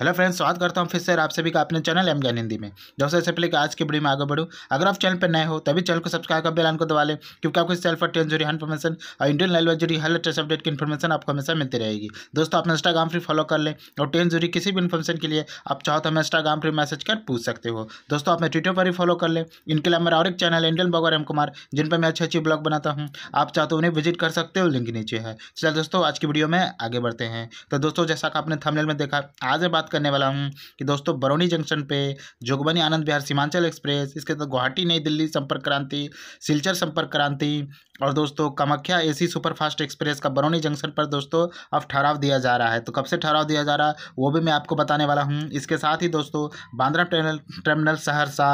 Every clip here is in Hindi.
हेलो फ्रेंड्स स्वागत करता हूँ फिर से आप सभी का अपने चैनल एम ज्ञान हिंदी में दोस्तों ऐसे पहले कि आज की वीडियो में आगे बढ़ूँ अगर आप चैनल पर नए हो तभी चैनल को सब्सक्राइब कर बेलान को दबा लें क्योंकि आपको इस चैनल पर ट्रेन जुड़ी हर इन्फॉर्मेशन और इंडियन रेलवे जुड़ी हर लेटेस्ट अपडेट की इन्फॉर्मेशन आपको हमेशा मिलती रहेगी दोस्तों अपना इंस्टाग्राम फ्री फॉलो कर लें और टेन जुड़ी किसी भी इन्फॉर्मेशन के लिए आप चाहो तो हम इंस्टाग्राम पर मैसेज कर पूछ सकते हो दोस्तों आप ट्विटर पर भी फॉलो कर लें इनके लिए मेरा और एक channel Indian blogger M Kumar जिन पर मैं अच्छे अच्छी ब्लॉग बनाता हूँ आप चाहो तो उन्हें विजिट कर सकते हो लिंक नीचे है चलिए दोस्तों आज की वीडियो में आगे बढ़ते हैं तो दोस्तों जैसा कि आपने थमनेल में देखा आज बात करने वाला हूँ कि दोस्तों बरौनी जंक्शन पे जोगबनी आनंद विहार सीमांचल एक्सप्रेस इसके साथ तो गुवाहाटी नई दिल्ली संपर्क क्रांति सिलचर संपर्क क्रांति और दोस्तों कामाख्या एसी सुपरफास्ट एक्सप्रेस का बरौनी जंक्शन पर दोस्तों अब ठहराव दिया जा रहा है तो कब से ठहराव दिया जा रहा है वो भी मैं आपको बताने वाला हूँ इसके साथ ही दोस्तों बांद्रा टर्मिनल सहरसा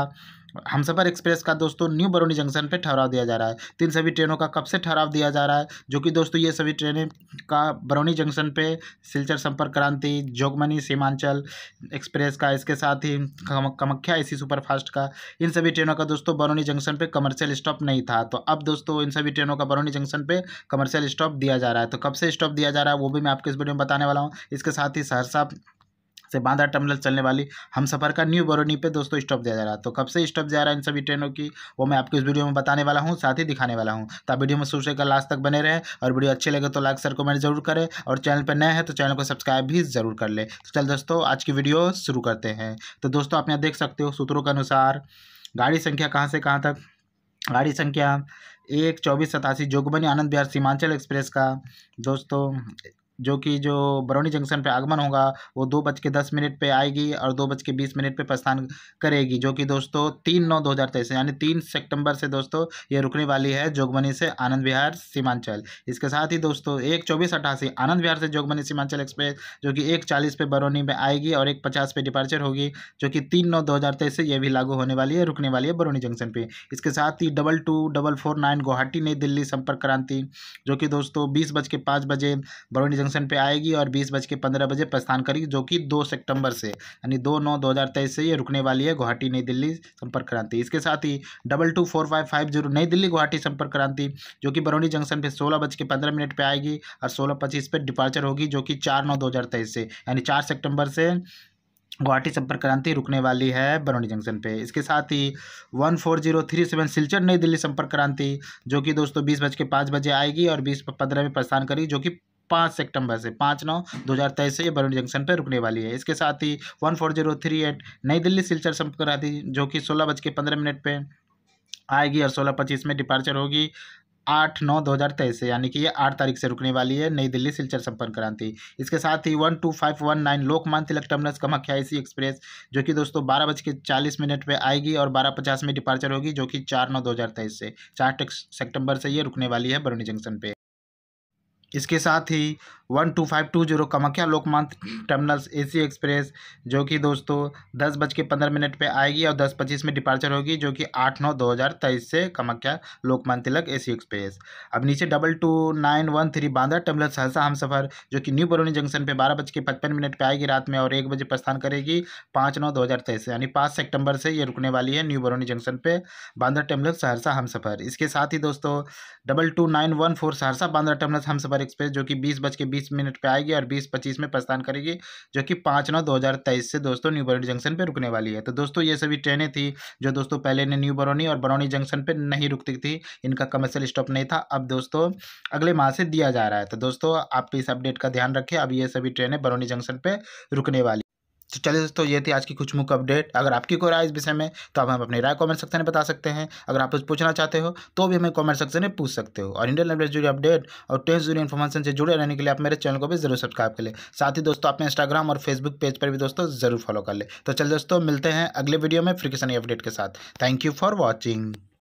हमसफर एक्सप्रेस का दोस्तों न्यू बरौनी जंक्शन पे ठहराव दिया जा रहा है तीन सभी ट्रेनों का कब से ठहराव दिया जा रहा है जो कि दोस्तों ये सभी ट्रेनें का बरौनी जंक्शन पे सिलचर संपर्क क्रांति जोगमनी सीमांचल एक्सप्रेस का इसके साथ ही कमख्या एसी सुपरफास्ट का इन सभी ट्रेनों का दोस्तों बरौनी जंक्शन पर कमर्शियल स्टॉप नहीं था तो अब दोस्तों इन सभी ट्रेनों का बरौनी जंक्शन पर कमर्शियल स्टॉप दिया जा रहा है तो कब से स्टॉप दिया जा रहा है वो भी मैं आपको इस वीडियो में बताने वाला हूँ इसके साथ ही सहरसा से बांदा टर्मिनल चलने वाली हम सफ़र का न्यू बरोनी पे दोस्तों स्टॉप दिया जा रहा है तो कब से स्टॉप जा रहा है इन सभी ट्रेनों की वो मैं आपको इस वीडियो में बताने वाला हूँ साथ ही दिखाने वाला हूँ तो वीडियो में शुरू का लास्ट तक बने रहे और वीडियो अच्छे लगे तो लाइक सर कमेंट जरूर करें और चैनल पर नए हैं तो चैनल को सब्सक्राइब भी जरूर कर लें तो चल दोस्तों आज की वीडियो शुरू करते हैं तो दोस्तों आप यहाँ देख सकते हो सूत्रों के अनुसार गाड़ी संख्या कहाँ से कहाँ तक गाड़ी संख्या एक चौबीस सतासी जोगबनी आनंद बिहार सीमांचल एक्सप्रेस का दोस्तों जो कि जो बरौनी जंक्शन पे आगमन होगा वो दो बज के दस मिनट पर आएगी और दो बज के बीस मिनट पर प्रस्थान करेगी जो कि दोस्तों तीन नौ दो हज़ार तेईस यानी तीन सितंबर से दोस्तों ये रुकने वाली है जोगमनी से आनंद विहार सीमांचल इसके साथ ही दोस्तों एक चौबीस अट्ठासी आनंद विहार से जोगमनी सीमांचल एक्सप्रेस जो कि एक चालीस पे बरौनी में आएगी और एक पचास पे डिपार्चर होगी जो कि तीन नौ दो हज़ार तेईस से ये भी लागू होने वाली है रुकने वाली है बरौनी जंक्शन पर इसके साथ ही double two double four nine Guwahati New Delhi संपर्क क्रांति जो कि दोस्तों बीस बज के पाँच बजे बरौनी जंक्शन पे आएगी और बीस बज के पंद्रह बजे प्रस्थान करेगी जो कि दो सितंबर से यानी दो नौ दो हज़ार तेईस से ये रुकने वाली है गुवाहाटी नई दिल्ली संपर्क क्रांति इसके साथ ही double two four five five zero New Delhi Guwahati संपर्क क्रांति जो कि बरौनी जंक्शन पर सोलह बज के पंद्रह मिनट पर आएगी और सोलह पच्चीस पर डिपार्चर होगी जो कि चार नौ दो हज़ार तेईस से यानी चार सेप्टेम्बर से गुवाहाटी संपर्क क्रांति रुकने वाली है बरौनी जंक्शन पे इसके साथ ही one four zero three seven Silchar New Delhi संपर्क क्रांति जो कि दोस्तों बीस बज के पाँच बजे आएगी और बीस पंद्रह में प्रस्थान करेगी जो कि पाँच सितंबर से पाँच नौ दो हज़ार तेईस से ये बरौनी जंक्शन पर रुकने वाली है इसके साथ ही one four zero three eight New Delhi Silchar संपर्क कराती जो कि सोलह बज के पंद्रह मिनट पर आएगी और सोलह पच्चीस में डिपार्चर होगी आठ नौ दो हज़ार तेईस से यानी कि ये आठ तारीख से रुकने वाली है नई दिल्ली सिलचर संपर्क क्रांति इसके साथ ही one two five one nine Lokmanya Tilak terminus Kamakhya AC express जो कि दोस्तों बारह बज के चालीस मिनट पे आएगी और बारह पचास में डिपार्चर होगी जो कि चार नौ दो हज़ार तेईस से चार सेप्टेम्बर से ये रुकने वाली है बरौनी जंक्शन पर इसके साथ ही one two five two zero Kamakhya Lokmanya terminals AC express जो कि दोस्तों दस बज के पंद्रह मिनट पे आएगी और दस पच्चीस में डिपार्चर होगी जो कि आठ नौ दो हज़ार तेईस से कमाख्या लोकमान तिलक एसी एक्सप्रेस अब नीचे double two nine one three Bandra terminal सहसा हम सफ़र जो कि न्यू बरौनी जंक्शन पर बारह बज के पचपन मिनट पर आएगी रात में और एक बजे प्रस्थान करेगी पाँच नौ दो हज़ार तेईस से यानी पाँच सेप्टेम्बर से ये रुकने वाली है न्यू बरौनी जंक्शन पर बांद्रा टर्मिनल सहरसा हम सफ़र इसके साथ ही दोस्तों double two nine one four Saharsa Bandra terminal Humsafar express जो कि बीस बज के बीस मिनट पर आएगी और बीस पच्चीस में प्रस्थान करेगी जो कि पाँच नौ दो हज़ार तेईस से दोस्तों न्यू बरौनी जंक्शन पर रुकने वाली है तो दोस्तों ये सभी ट्रेनें थी जो दोस्तों पहले ने न्यू बरौनी और बरौनी जंक्शन पर नहीं रुकती थी इनका कमर्शियल स्टॉप नहीं था अब दोस्तों अगले माह से दिया जा रहा है तो दोस्तों आप इस अपडेट का ध्यान रखें अब ये सभी ट्रेनें बरौनी जंक्शन पर रुकने वाली तो चलिए दोस्तों ये थी आज की कुछ मुख्य अपडेट अगर आपकी कोई राय इस विषय में तो आप अपनी राय कमेंट सेक्शन में बता सकते हैं अगर आप कुछ पूछना चाहते हो तो भी हमें कमेंट सेक्शन में पूछ सकते हो और इंडियन लैंग्वेज जुड़ी अपडेट और टेंस जुड़ी इन्फॉर्मेशन से जुड़े रहने के लिए आप मेरे चैनल को भी जरूर सब्सक्राइब कर लें साथ ही दोस्तों अपने इंस्टाग्राम और फेसबुक पेज पर भी दोस्तों जरूर फॉलो कर ले तो चलिए दोस्तों मिलते हैं अगले वीडियो में फ्रिकेशन अपडेट के साथ थैंक यू फॉर वॉचिंग